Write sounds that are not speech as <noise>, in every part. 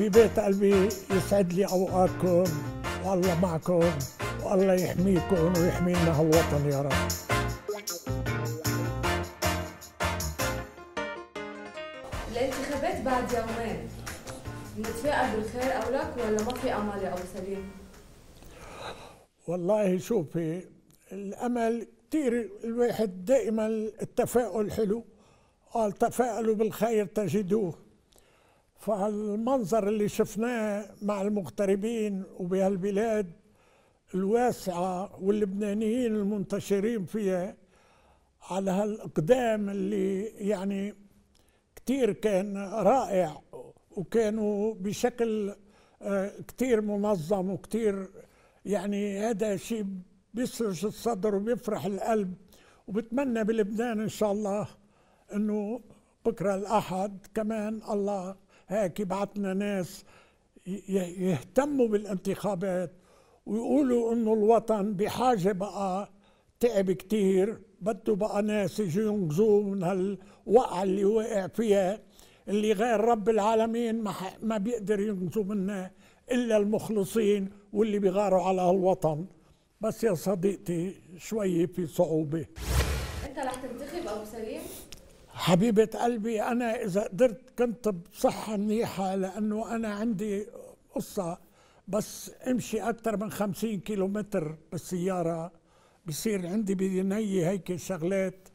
بيت قلبي يسعد لي اوقاتكم والله معكم والله يحميكم ويحمي لنا هالوطن يا رب الانتخابات بعد يومين نتفائل بالخير او لك ولا ما في امل يا ابو سليم؟ والله شوفي الامل كثير الواحد دائما التفاؤل حلو قال تفائلوا بالخير تجدوه فالمنظر اللي شفناه مع المغتربين وبهالبلاد الواسعة واللبنانيين المنتشرين فيها على هالإقدام اللي يعني كتير كان رائع وكانوا بشكل آه، كتير منظم وكتير يعني هذا شيء بيسرج الصدر وبيفرح القلب وبتمنى بلبنان إن شاء الله أنه بكرة الأحد كمان الله هيك بعتنا ناس يهتموا بالانتخابات ويقولوا انه الوطن بحاجه بقى تعب كتير بده بقى ناس يجوا ينقذوه من هالوقعه اللي واقع فيها اللي غير رب العالمين ما, ما بيقدر ينقذوا منه الا المخلصين واللي بيغاروا على هالوطن بس يا صديقتي شوي في صعوبه انت رح تنتخب ابو سليم حبيبة قلبي أنا إذا قدرت كنت بصحة منيحة لأنه أنا عندي قصة بس امشي أكثر من خمسين كيلو متر بالسيارة بصير عندي بدني هيك شغلات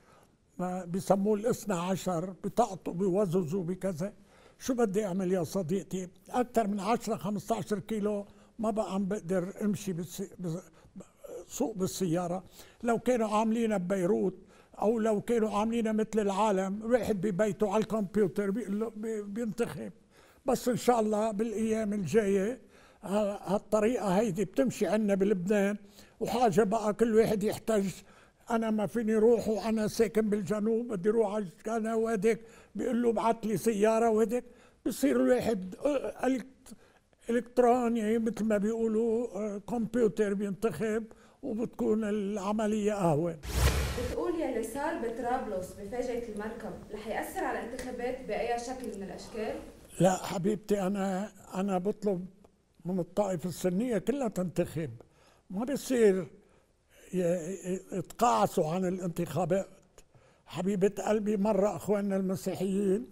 بسموه الاثنى عشر بتعطوا بوززوا بكذا شو بدي أعمل يا صديقتي أكثر من 10 15 كيلو ما بقى عم بقدر امشي بسوق بالسيارة لو كانوا عاملين ببيروت او لو كانوا عاملين مثل العالم واحد ببيته على الكمبيوتر بينتخب بس ان شاء الله بالايام الجايه هالطريقه هيدي بتمشي عنا بلبنان وحاجه بقى كل واحد يحتج انا ما فيني روح وانا ساكن بالجنوب بدي روح على انا وهديك بيقول له بعت لي سياره وهيك بصير الواحد الكتروني مثل ما بيقولوا كمبيوتر بينتخب وبتكون العمليه اهون بتقول يا صار بطرابلس بفاجعه المركب رح يأثر على الانتخابات بأي شكل من الأشكال؟ لا حبيبتي أنا أنا بطلب من الطائفة السنية كلها تنتخب ما بيصير يتقاعسوا عن الانتخابات حبيبة قلبي مرة أخواننا المسيحيين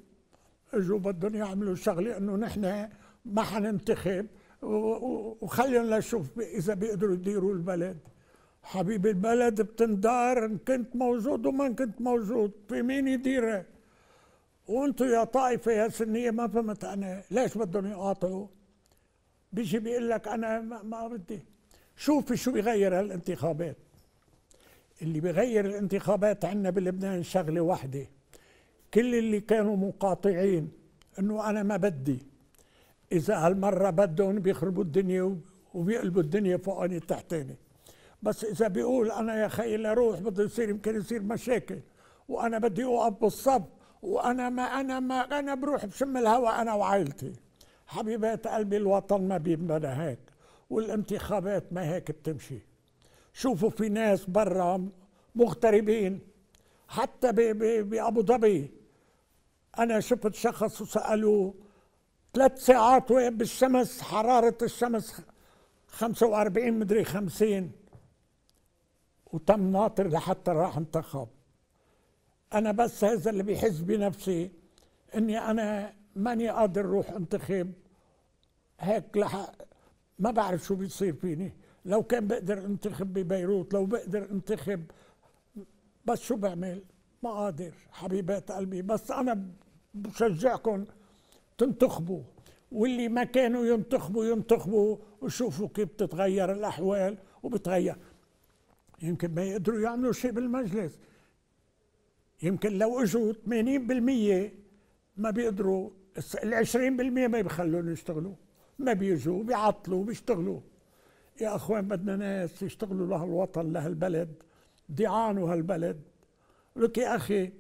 اجوا بدهم يعملوا شغلة إنه نحن ما حننتخب وخلينا نشوف إذا بيقدروا يديروا البلد حبيب البلد بتندار ان كنت موجود وما كنت موجود في مين يديرها وانتو يا طائفة يا سنية ما فهمت انا ليش بدهم يقاطعوا بيجي بيقول لك انا ما بدي شوفي شو بيغير هالانتخابات اللي بيغير الانتخابات عنا بلبنان شغلة واحدة كل اللي كانوا مقاطعين انه انا ما بدي اذا هالمرة بدهم بيخربوا الدنيا وبيقلبوا الدنيا فوقاني تحتاني بس إذا بيقول أنا يا خيي لا روح بده يصير يمكن يصير مشاكل وأنا بدي أوقف بالصف وأنا ما أنا ما أنا بروح بشم الهواء أنا وعائلتي حبيبات قلبي الوطن ما بينبنى هيك والانتخابات ما هيك بتمشي شوفوا في ناس برا مغتربين حتى بأبو ظبي أنا شفت شخص وسألوه ثلاث ساعات وين بالشمس حرارة الشمس 45 مدري 50 وتم ناطر لحتى راح انتخب انا بس هذا اللي بيحس بنفسي اني انا ماني قادر روح انتخب هيك لحق ما بعرف شو بيصير فيني لو كان بقدر انتخب ببيروت لو بقدر انتخب بس شو بعمل ما قادر حبيبات قلبي بس انا بشجعكم تنتخبوا واللي ما كانوا ينتخبوا ينتخبوا وشوفوا كيف بتتغير الاحوال وبتغير يمكن ما يقدروا يعملوا شيء بالمجلس يمكن لو اجوا 80% ما بيقدروا ال 20% ما بيخلون يشتغلوا ما بيجوا بيعطلوا بيشتغلوا يا اخوان بدنا ناس يشتغلوا لهالوطن لهالبلد ضيعانوا هالبلد لك يا اخي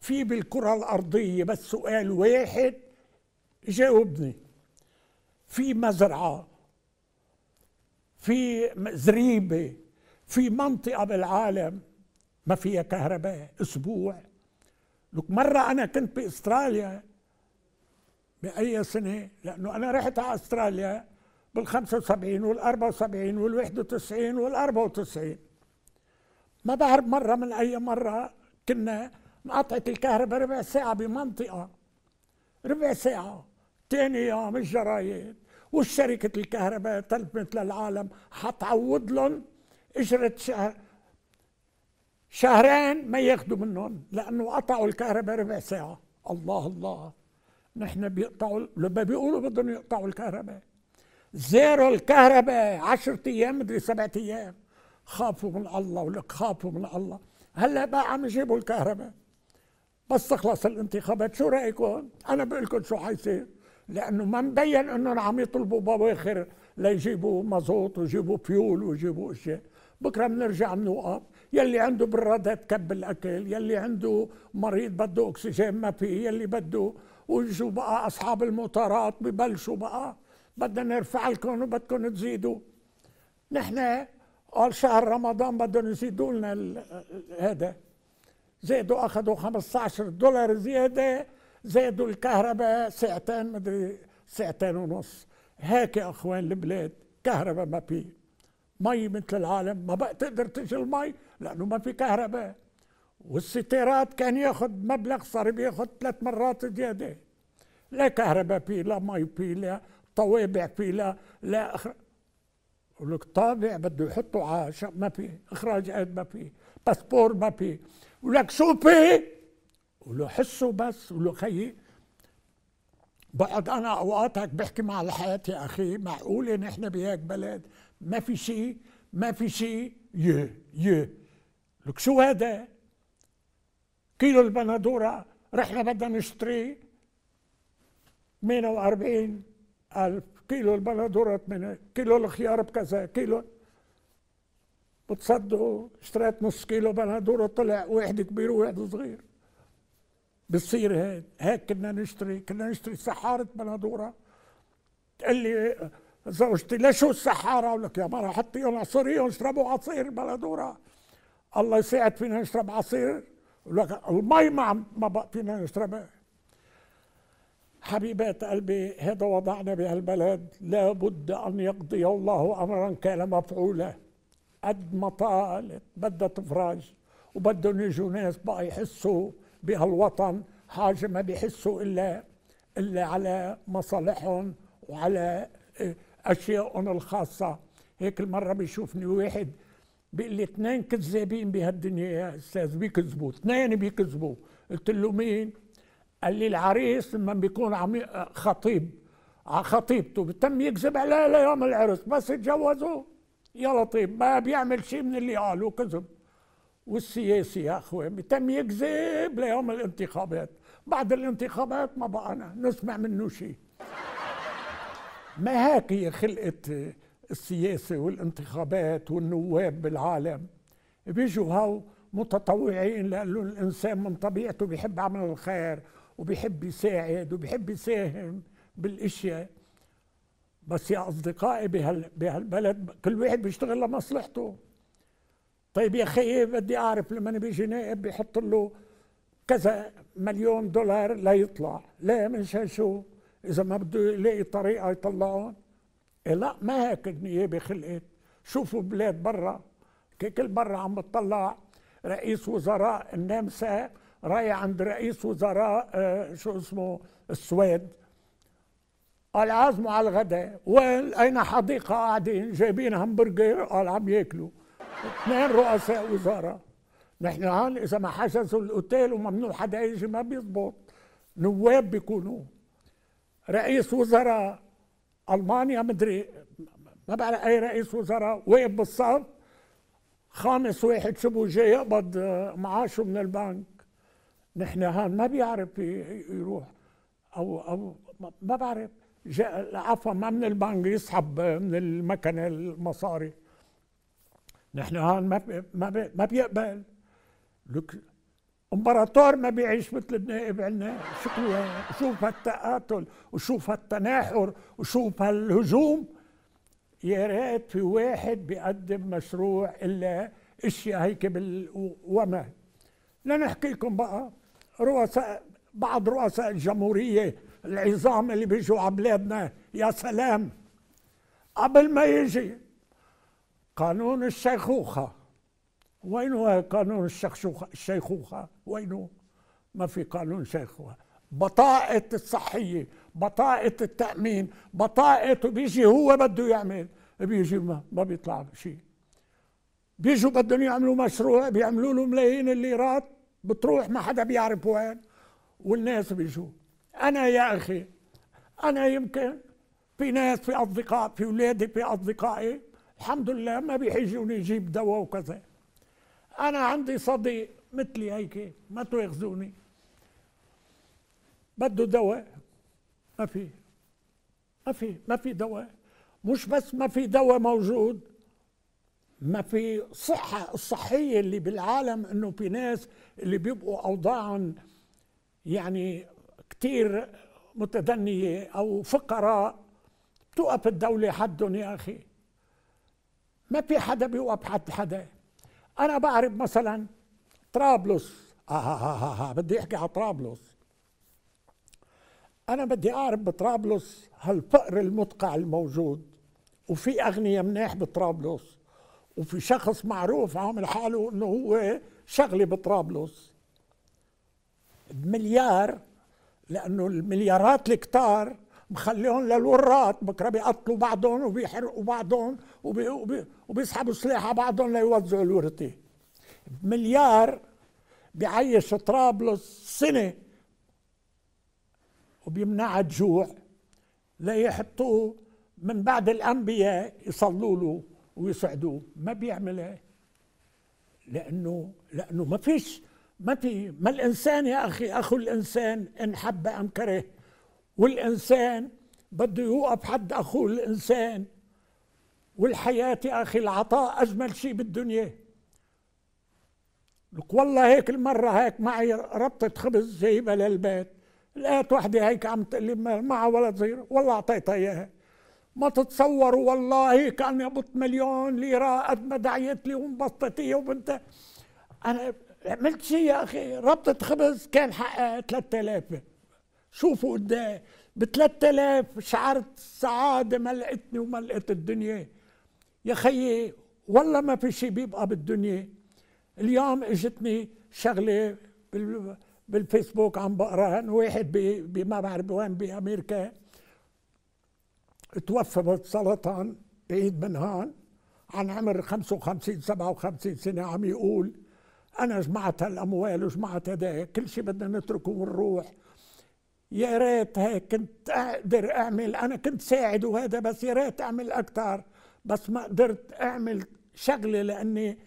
في بالكره الارضيه بس سؤال واحد جاوبني في مزرعه في زريبه في منطقة بالعالم ما فيها كهرباء أسبوع لك مرة أنا كنت بأستراليا بأي سنة لأنه أنا رحت على أستراليا بال 75 وال 74 وال 91 وال 94 ما بعرف مرة من أي مرة كنا انقطعت الكهرباء ربع ساعة بمنطقة ربع ساعة تاني يوم الجرايد والشركة الكهرباء تلفت للعالم حتعوض لهم اجرة شهر شهرين ما ياخذوا منهم لانه قطعوا الكهرباء ربع ساعه الله الله نحن بيقطعوا لما بيقولوا بدهم يقطعوا الكهرباء زيروا الكهرباء 10 ايام مدري سبعة ايام خافوا من الله ولك خافوا من الله هلا بقى عم يجيبوا الكهرباء بس تخلص الانتخابات شو رايكم؟ انا بقول لكم شو حيصير لانه ما مبين انهم عم يطلبوا بواخر ليجيبوا مازوت ويجيبوا فيول ويجيبوا اشياء بكره بنرجع بنوقف يلي عنده برادات كب الاكل يلي عنده مريض بده اكسجين ما فيه يلي بده ويجوا بقى اصحاب المطارات ببلشوا بقى بدنا نرفع لكم وبدكم تزيدوا نحن قال شهر رمضان بدهم يزيدوا لنا هذا زادوا اخذوا 15 دولار زياده زادوا الكهرباء ساعتين مدري ساعتين ونص هيك يا اخوان البلاد كهرباء ما فيه مي مثل العالم ما بقى تقدر تجي المي لانه ما في كهرباء والستيرات كان ياخذ مبلغ صار بياخذ ثلاث مرات زياده لا كهرباء في لا مي في لا طوابع في لا لا أخر... لك طابع بده يحطه على ما في اخراج قد ما في باسبور ما في ولك شو في ولو حسوا بس ولو خيي بقعد انا اوقاتك بحكي مع الحياه يا اخي معقوله نحن بهيك بلد ما في شيء ما في شيء يه يه لك شو هذا كيلو البندورة رحنا بدنا نشتريه 48 ألف كيلو البندورة 8 كيلو الخيار بكذا كيلو بتصدقوا اشتريت نص كيلو بندورة طلع واحد كبير وواحد صغير بتصير هيك هيك كنا نشتري كنا نشتري سحارة بندورة تقول لي زوجتي ليش السحاره؟ اقول لك يا مرة حطيهم عصيريهم اشربوا عصير بلدوره الله يساعد فينا نشرب عصير لك المي ما ما فينا نشربها حبيبات قلبي هذا وضعنا بهالبلد لا بد ان يقضي الله امرا كان مفعولا قد ما طالت بدها تفرج وبدهم يجوا ناس بقى يحسوا بهالوطن حاجه ما بيحسوا الا الا على مصالحهم وعلى إيه، أشياءنا الخاصة هيك المرة بيشوفني واحد بيقول لي اثنين كذابين بهالدنيا يا أستاذ بيكذبوا اثنين بيكذبوا قلت له مين؟ قال لي العريس لما بيكون عم خطيب على خطيبته بتم يكذب عليها ليوم العرس بس يتجوزوا يا لطيف ما بيعمل شيء من اللي قالوا كذب والسياسي يا اخوان بتم يكذب ليوم الانتخابات بعد الانتخابات ما بقى أنا نسمع منه شيء هي خلقت السياسة والانتخابات والنواب بالعالم بيجوا هاو متطوعين لأنه الإنسان من طبيعته بيحب عمل الخير وبيحب يساعد وبيحب يساهم بالاشياء بس يا اصدقائي بهال بهالبلد كل واحد بيشتغل لمصلحته طيب يا اخي إيه بدي اعرف لما بيجي نائب بيحط له كذا مليون دولار ليطلع لا مش شو اذا ما بده يلاقي طريقه يطلعون إيه لا ما هيك النيابه خلقت شوفوا بلاد برا كل برا عم بتطلع رئيس وزراء النمسا رايح عند رئيس وزراء آه شو اسمه السويد قال عازموا على الغداء وين اين حديقه قاعدين جايبين همبرجر قال عم ياكلوا اثنين رؤساء وزراء نحن هون اذا ما حجزوا الاوتيل وممنوع حدا يجي ما بيزبط نواب بيكونوا رئيس وزراء المانيا مدري ما بعرف اي رئيس وزراء وين بالصف خامس واحد شبه جاي يقبض آه، معاشه من البنك نحن هان ما بيعرف يروح او او ما بعرف عفوا ما من البنك يسحب آه، من المكنه المصاري نحن هان ما ما بيقبل لك امبراطور ما بيعيش مثل النائب عندنا شكله يعني؟ شوف هالتقاتل وشوف هالتناحر وشوف هالهجوم يا ريت في واحد بيقدم مشروع الا اشياء هيك بال وما لنحكي لكم بقى رؤساء بعض رؤساء الجمهوريه العظام اللي بيجوا على بلادنا يا سلام قبل ما يجي قانون الشيخوخه وين قانون الشيخوخة وينه ما في قانون شيخوخة بطاقة الصحية بطاقة التأمين بطاقة بيجي هو بده يعمل بيجي ما, ما بيطلع شيء بيجوا بدهم يعملوا مشروع بيعملوا له ملايين الليرات بتروح ما حدا بيعرف وين والناس بيجوا انا يا اخي انا يمكن في ناس في اصدقاء في اولادي في اصدقائي الحمد لله ما بيحجوني يجيب دواء وكذا أنا عندي صديق مثلي هيك ما تواخذوني بده دواء ما في ما في ما في دواء مش بس ما في دواء موجود ما في صحة الصحية اللي بالعالم انه في ناس اللي بيبقوا اوضاعهم يعني كتير متدنية او فقراء بتوقف الدولة حدهم يا اخي ما في حدا بيوقف حد حدا انا بعرف مثلا طرابلس آه آه آه آه, آه، بدي احكي على طرابلس انا بدي اعرف بطرابلس هالفقر المدقع الموجود وفي اغنياء مناح بطرابلس وفي شخص معروف عامل حاله انه هو شغله بطرابلس بمليار لانه المليارات الكتار مخليهم للورات بكره بيقتلوا بعضهم وبيحرقوا بعضهم وبي وبي وبيسحبوا سلاح على بعضهم ليوزعوا الورثه مليار بيعيش طرابلس سنه وبيمنعها الجوع ليحطوه من بعد الانبياء يصلوا له ويسعدوه ما بيعملها لانه لانه ما فيش ما في ما الانسان يا اخي اخو الانسان ان حب ام كره والإنسان بده يوقف حد أخوه الإنسان والحياة يا أخي العطاء أجمل شيء بالدنيا لك والله هيك المرة هيك معي ربطة خبز جايبها للبيت لقيت وحدة هيك عم تقلي معها ولد صغير والله أعطيتها إياها ما تتصوروا والله كان يبط مليون ليرة قد ما دعيت لي وانبسطت هي وبنت أنا عملت شيء يا أخي ربطة خبز كان حقها 3000 شوفوا قد ب 3000 شعرت سعاده ملقتني وملقت الدنيا يا خيي والله ما في شيء بيبقى بالدنيا اليوم اجتني شغله بالفيسبوك عم بقرا واحد بما بعرف وين بامريكا توفى بالسرطان بعيد من هون عن عمر 55 57 سنه عم يقول انا جمعت هالاموال وجمعت هدايا كل شيء بدنا نتركه ونروح يا ريت هيك كنت اقدر اعمل انا كنت ساعد وهذا بس يا ريت اعمل اكثر بس ما قدرت اعمل شغله لاني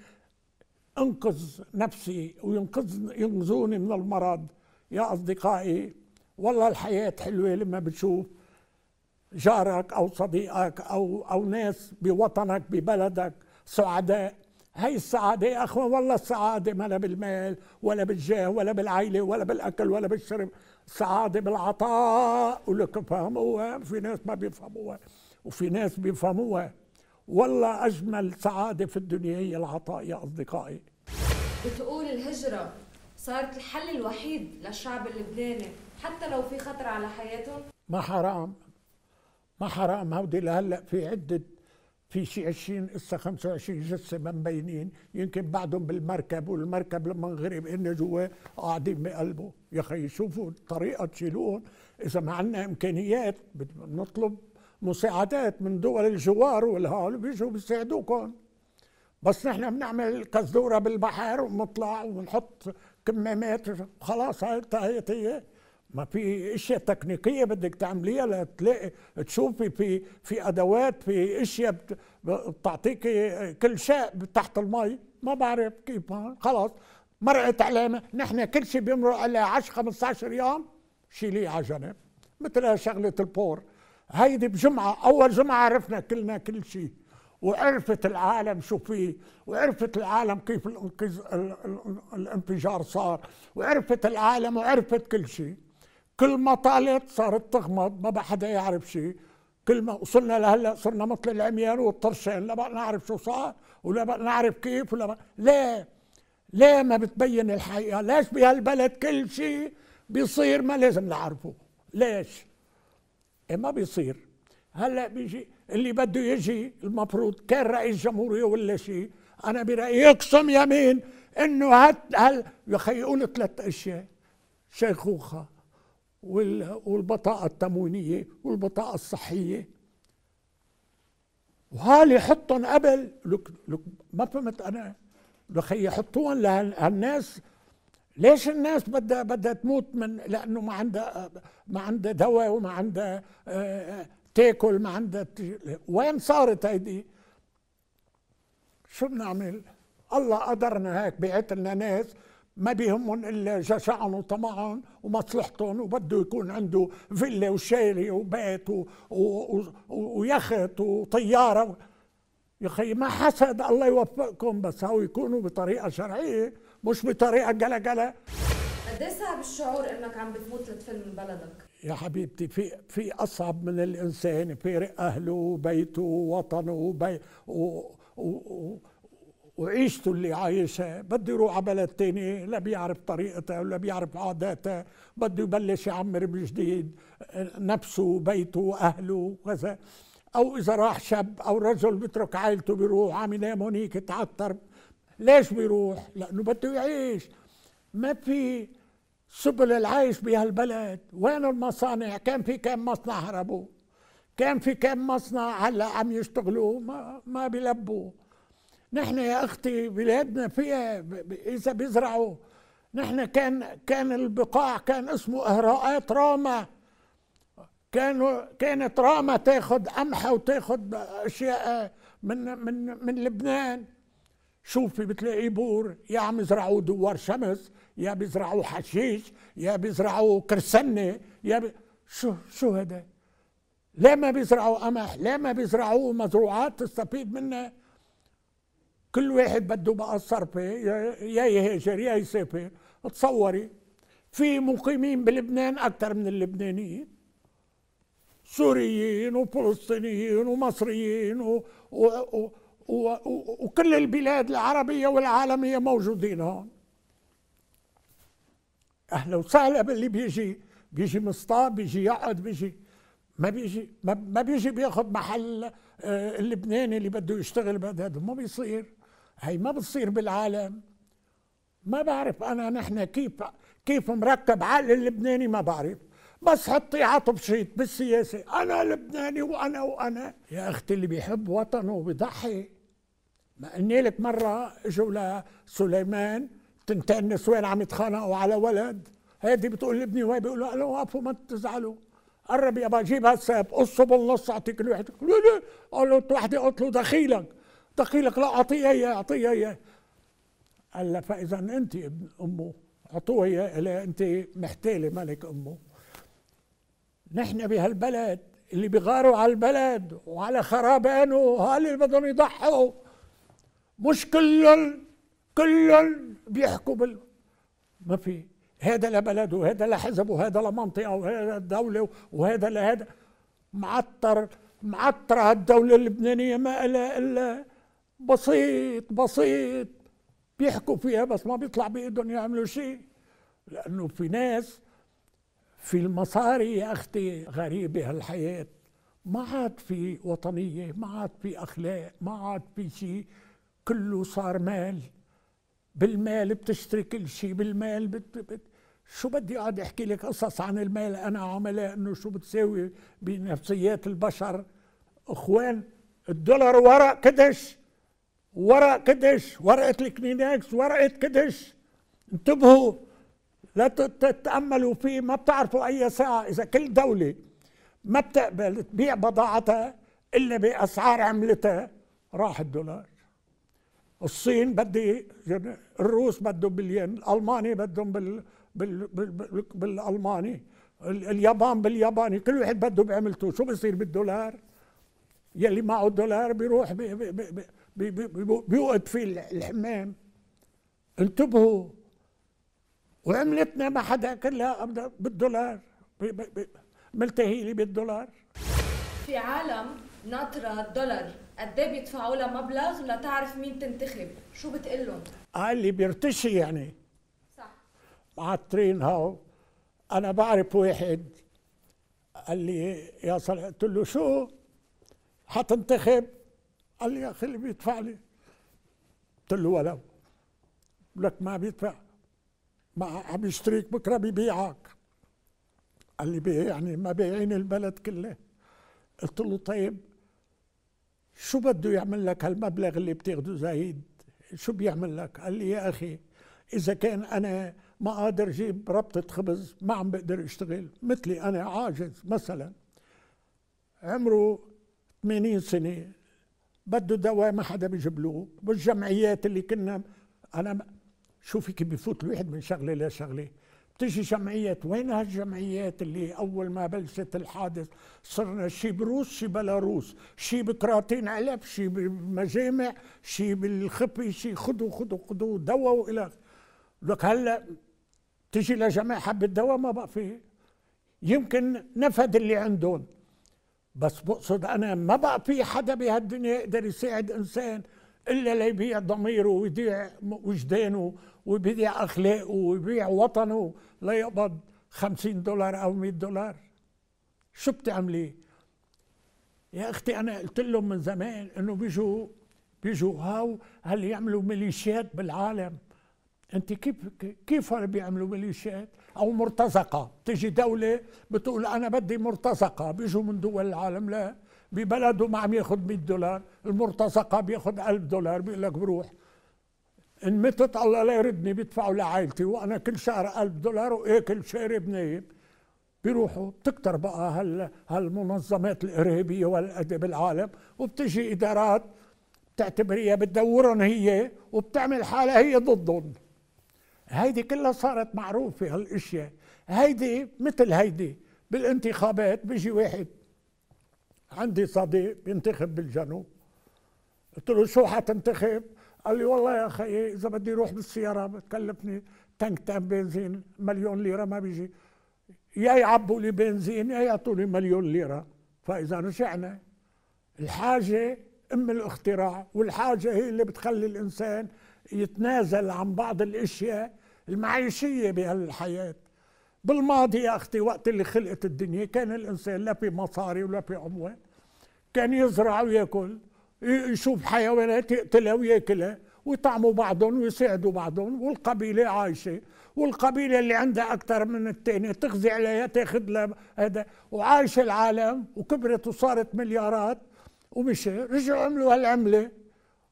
انقذ نفسي وينقذ ينقذوني من المرض يا اصدقائي والله الحياه حلوه لما بتشوف جارك او صديقك او او ناس بوطنك ببلدك سعداء هي السعادة يا أخوان والله السعادة ما لا بالمال ولا بالجاه ولا بالعيلة ولا بالأكل ولا بالشرب سعادة بالعطاء ولك فهموها في ناس ما بيفهموها وفي ناس بيفهموها والله أجمل سعادة في الدنيا هي العطاء يا أصدقائي بتقول الهجرة صارت الحل الوحيد للشعب اللبناني حتى لو في خطر على حياتهم ما حرام ما حرام هودي لهلا في عدة في شي 20 اسا 25 جثه مبينين يمكن بعدهم بالمركب والمركب لما انغرب هن جوا قاعدين بقلبه يا اخي شوفوا طريقه تشيلوهم اذا ما عندنا امكانيات بنطلب مساعدات من دول الجوار والهول بيجوا بيساعدوكم بس نحن بنعمل كزوره بالبحر ونطلع ونحط كمامات خلاص هاي هي ما في اشياء تكنيكيه بدك تعمليها لتلاقي تشوفي في في ادوات في اشياء بتعطيك كل شيء تحت المي ما بعرف كيف خلاص مرقت علامه نحن كل شيء بيمرق على 10 15 يوم شيليه على جنب مثل شغله البور هيدي بجمعه اول جمعه عرفنا كلنا كل شيء وعرفت العالم شو فيه وعرفت العالم كيف الانفجار صار وعرفت العالم وعرفت كل شيء كل ما طالت صارت تغمض ما بقى حدا يعرف شيء كل ما وصلنا لهلا صرنا مثل العميان والطرشان لا بقى نعرف شو صار ولا بقى نعرف كيف ولا بقى ليه ليه ما بتبين الحقيقه ليش بهالبلد كل شيء بيصير ما لازم نعرفه ليش إيه ما بيصير هلا بيجي اللي بده يجي المفروض كان رئيس جمهوريه ولا شيء انا برايي يقسم يمين انه هل يا اخي قول ثلاث اشياء شيخوخه والبطاقة التموينية والبطاقة الصحية وهالي حطهم قبل لك, لك ما فهمت أنا لخي حطوهم لهالناس ليش الناس بدها بدها تموت من لانه ما عندها ما عندها دواء وما عندها آه، آه، تاكل ما عندها وين صارت هيدي؟ شو بنعمل؟ الله قدرنا هيك بعت لنا ناس ما بيهمهم الا جشعهم وطمعهم ومصلحتهم وبده يكون عنده فيلا وشاري وبيت و... و... ويخت وطياره يا اخي ما حسد الله يوفقكم بس هو يكونوا بطريقه شرعيه مش بطريقه جلا جلا قد إيه صعب الشعور انك عم بتموت لتفل من بلدك؟ يا حبيبتي في في اصعب من الانسان يفارق اهله وبيته ووطنه وبي و... و... و... وعيشته اللي عايشها بده يروح على بلد تاني لا بيعرف طريقتها ولا بيعرف عاداتها بده يبلش يعمر من جديد نفسه وبيته واهله وكذا او اذا راح شاب او رجل بيترك عائلته بيروح عم ينام هونيك تعتر ليش بيروح؟ لانه بده يعيش ما في سبل العيش بهالبلد وين المصانع كان في كم مصنع هربوا كان في كم مصنع هلا عم يشتغلوا ما ما بيلبوا نحن يا اختي بلادنا فيها اذا بيزرعوا نحن كان كان البقاع كان اسمه اهراءات راما كانوا كانت راما تاخد قمحه وتاخد اشياء من من من لبنان شوفي بتلاقي بور يا عم يزرعوا دوار شمس يا بيزرعوا حشيش يا بيزرعوا كرسنه يا بي شو شو هذا ليه ما بيزرعوا قمح ليه ما بيزرعوا مزروعات تستفيد منها كل واحد بده بقى الصرفة يا يهاجر يا يسافر تصوري في مقيمين بلبنان أكثر من اللبنانيين سوريين وفلسطينيين ومصريين و... و... و... و... وكل البلاد العربية والعالمية موجودين هون أهلا وسهلا باللي بيجي بيجي مصطاب بيجي يقعد بيجي ما بيجي ما بيجي بياخذ محل آه، اللبناني اللي بده يشتغل بهذا ما بيصير هي ما بتصير بالعالم ما بعرف انا نحن كيف كيف مركب عقل اللبناني ما بعرف بس حطي عطب شيط بالسياسه انا لبناني وانا وانا يا اختي اللي بيحب وطنه بضحي ما قلنا لك مره اجوا لسليمان تنتين نسوان عم يتخانقوا على ولد هادي بتقول لابني وهي بيقولوا له وقفوا ما تزعلوا قرب يابا جيب هالساب قصه بالنص اعطيك الوحده قالوا له له وحده قلت له دخيلك تقي لك لا اعطيه اياه اعطيه اياه قال لها فاذا انت ابن امه اعطوه اياه لها انت محتاله ملك امه نحن بهالبلد اللي بيغاروا على البلد وعلى خرابانه هال اللي بدهم يضحوا مش كلهم كلهم بيحكوا بال ما في هذا لبلد وهذا لحزب وهذا لمنطقه وهذا الدوله وهذا لهذا معطر معطره هالدولة اللبنانيه ما لها الا بسيط بسيط بيحكوا فيها بس ما بيطلع بايدهم يعملوا شيء لانه في ناس في المصاري يا اختي غريبه هالحياه ما عاد في وطنيه ما عاد في اخلاق ما عاد في شيء كله صار مال بالمال بتشتري كل شيء بالمال بت... بت... شو بدي اقعد احكي لك قصص عن المال انا عملاء انه شو بتساوي بنفسيات البشر اخوان الدولار ورق كدش ورق قدش ورقة الكلينكس ورقة قدش انتبهوا لا تتأملوا فيه ما بتعرفوا أي ساعة إذا كل دولة ما بتقبل تبيع بضاعتها إلا بأسعار عملتها راح الدولار الصين بدي الروس بدهم بالين الألماني بدهم بال بال بال بالألماني اليابان بالياباني كل واحد بده بعملته شو بصير بالدولار يلي معه الدولار بيروح بي بي بي بي بي فيه الحمام انتبهوا وعملتنا ما حدا كلها بالدولار ملتهيلي بالدولار في عالم ناطرة الدولار قد ايه بيدفعوا لها مبلغ لتعرف مين تنتخب شو بتقول لهم؟ قال لي بيرتشي يعني صح معطرين هاو انا بعرف واحد قال لي يا صلاح قلت له شو؟ حتنتخب قال لي يا اخي اللي بيدفع لي قلت له ولو لك ما بيدفع ما عم يشتريك بكره ببيعك قال لي بيه يعني ما بيعين البلد كلها قلت له طيب شو بده يعمل لك هالمبلغ اللي بتاخده زايد شو بيعمل لك قال لي يا اخي اذا كان انا ما قادر اجيب ربطه خبز ما عم بقدر اشتغل مثلي انا عاجز مثلا عمره 80 سنه بده دواء ما حدا بيجيب له اللي كنا انا شوفي كيف بفوت الواحد من شغله لشغله بتجي جمعيات وين هالجمعيات اللي اول ما بلشت الحادث صرنا شي بروس شي بلاروس شي بكراتين علب شي بمجامع شي بالخبي شي خذوا خذوا خذوا دواء والى لك هلا تجي لجماعه حبه دواء ما بقى فيه يمكن نفد اللي عندهم بس بقصد انا ما بقى في حدا بهالدنيا يقدر يساعد انسان الا ليبيع ضميره ويبيع وجدانه ويبيع اخلاقه ويبيع وطنه ليقبض 50 دولار او 100 دولار شو بتعملي يا اختي انا قلت لهم من زمان انه بيجوا بيجوا هاو هل يعملوا ميليشيات بالعالم انت كيف كيف بيعملوا ميليشيات او مرتزقه تجي دوله بتقول انا بدي مرتزقه بيجوا من دول العالم لا ببلده ما عم ياخذ 100 دولار المرتزقه بياخذ 1000 دولار بيقول لك بروح ان متت الله لا يردني بيدفعوا لعائلتي وانا كل شهر 1000 دولار واكل شارب نايم بيروحوا بتكتر بقى هال هالمنظمات الارهابيه والادب بالعالم وبتجي ادارات بتعتبر هي بتدورهم هي وبتعمل حالها هي ضدهم هيدي كلها صارت معروفة هالاشياء هيدي مثل هيدي بالانتخابات بيجي واحد عندي صديق بينتخب بالجنوب قلت له شو حتنتخب؟ قال لي والله يا اخي اذا بدي اروح بالسياره بتكلفني تانك تان بنزين مليون ليره ما بيجي يا يعبوا لي بنزين يا يعطوني مليون ليره فاذا رجعنا الحاجه ام الاختراع والحاجه هي اللي بتخلي الانسان يتنازل عن بعض الاشياء المعيشية بهالحياة بالماضي يا أختي وقت اللي خلقت الدنيا كان الإنسان لا في مصاري ولا في أموال كان يزرع ويأكل يشوف حيوانات يقتلها وياكلها ويطعموا بعضهم ويساعدوا بعضهم والقبيلة عايشة والقبيلة اللي عندها أكثر من الثانية تغذي عليها تاخذ لها هذا وعايش العالم وكبرت وصارت مليارات ومشي رجعوا عملوا هالعملة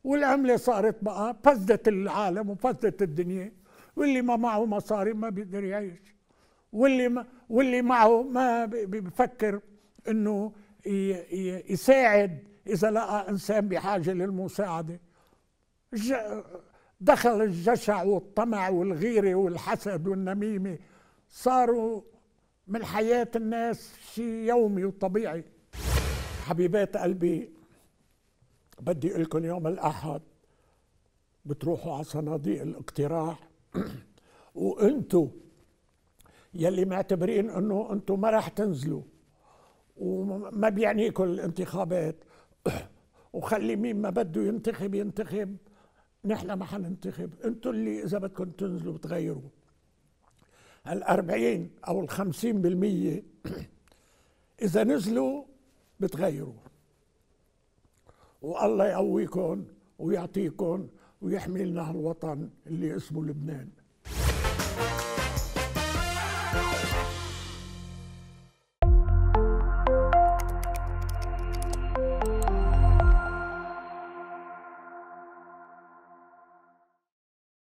والعملة صارت بقى فزت العالم وفزت الدنيا واللي ما معه مصاري ما بيقدر يعيش واللي ما واللي معه ما بيفكر انه يساعد اذا لقى انسان بحاجه للمساعده دخل الجشع والطمع والغيره والحسد والنميمه صاروا من حياه الناس شيء يومي وطبيعي حبيبات قلبي بدي اقول لكم يوم الاحد بتروحوا على صناديق الاقتراح وانتو يلي معتبرين انه انتو ما راح تنزلوا وما بيعنيكم الانتخابات <coughs> وخلي مين ما بده ينتخب ينتخب نحن ما حننتخب انتو اللي اذا بدكم تنزلوا بتغيروا الأربعين أو الخمسين بالمية <coughs> إذا نزلوا بتغيروا والله يقويكم ويعطيكم ويحمي لنا الوطن اللي اسمه لبنان